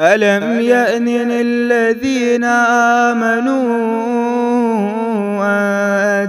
ألم يأنن الذين آمنوا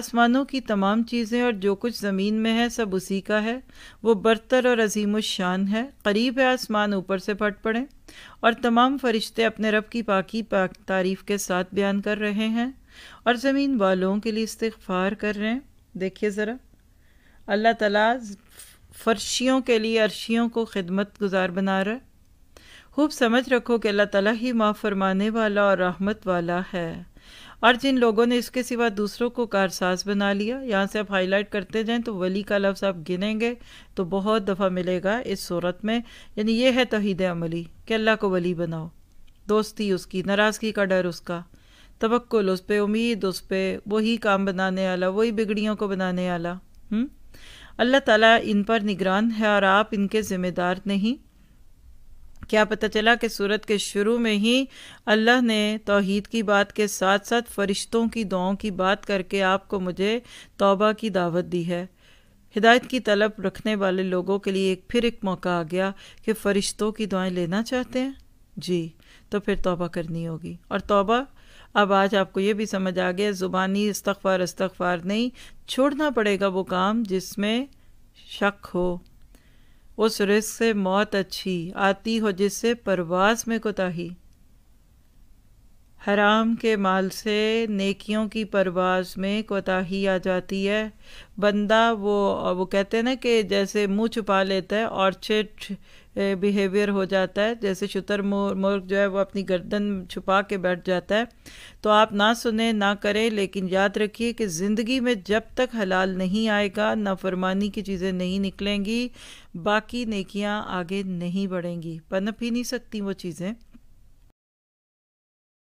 आसमानों की तमाम चीज़ें और जो कुछ ज़मीन में है सब उसी का है वो बरतर और अजीम शान है करीब है आसमान ऊपर से फट पड़े और तमाम फरिश्ते अपने रब की पाकी पाक तारीफ़ के साथ बयान कर रहे हैं और ज़मीन वालों के लिए इस्तफार कर रहे हैं देखिए ज़रा अल्लाह तला फर्शियों के लिए अर्शियों को खिदमत गुजार बना रहा है खूब समझ रखो कि अल्लाह तला ही माँ फरमाने वाला और रहमत वाला है और जिन लोगों ने इसके सिवा दूसरों को कारसाज बना लिया यहाँ से आप हाईलाइट करते जाएं तो वली का लफ्ज़ आप गिनेंगे तो बहुत दफ़ा मिलेगा इस सूरत में यानी ये है तोहद अमली कि अल्लाह को वली बनाओ दोस्ती उसकी नाराज़गी का डर उसका तबक्ल उस पर उम्मीद उस पर वही काम बनाने वाला वही बिगड़ियों को बनाने वाला हम्म? अल्लाह ताला इन पर निगरान है और आप इनके ज़िम्मेदार नहीं क्या पता चला कि सूरत के शुरू में ही अल्लाह ने तोहद की बात के साथ साथ फ़रिश्तों की दुआओं की बात करके आपको मुझे तौबा की दावत दी है हिदायत की तलब रखने वाले लोगों के लिए एक फिर एक मौका आ गया कि फ़रिश्तों की दुआएं लेना चाहते हैं जी तो फिर तौबा करनी होगी और तौबा अब आज आपको ये भी समझ आ गया ज़ुबानी इस्तफ़ार इस्तफ़ार नहीं छोड़ना पड़ेगा वो काम जिसमें शक हो उस रिस से मौत अच्छी आती हो जिससे परवास में कोताही हराम के माल से नेकियों की परवास में कोताही आ जाती है बंदा वो वो कहते हैं ना कि जैसे मुंह छुपा लेता है ऑर्चिड बिहेवियर हो जाता है जैसे शुतर मोर जो है वो अपनी गर्दन छुपा के बैठ जाता है तो आप ना सुने ना करें लेकिन याद रखिए कि ज़िंदगी में जब तक हलाल नहीं आएगा नाफरमानी की चीज़ें नहीं निकलेंगी बाकी नेकियां आगे नहीं बढ़ेंगी पनप ही नहीं सकती वो चीज़ें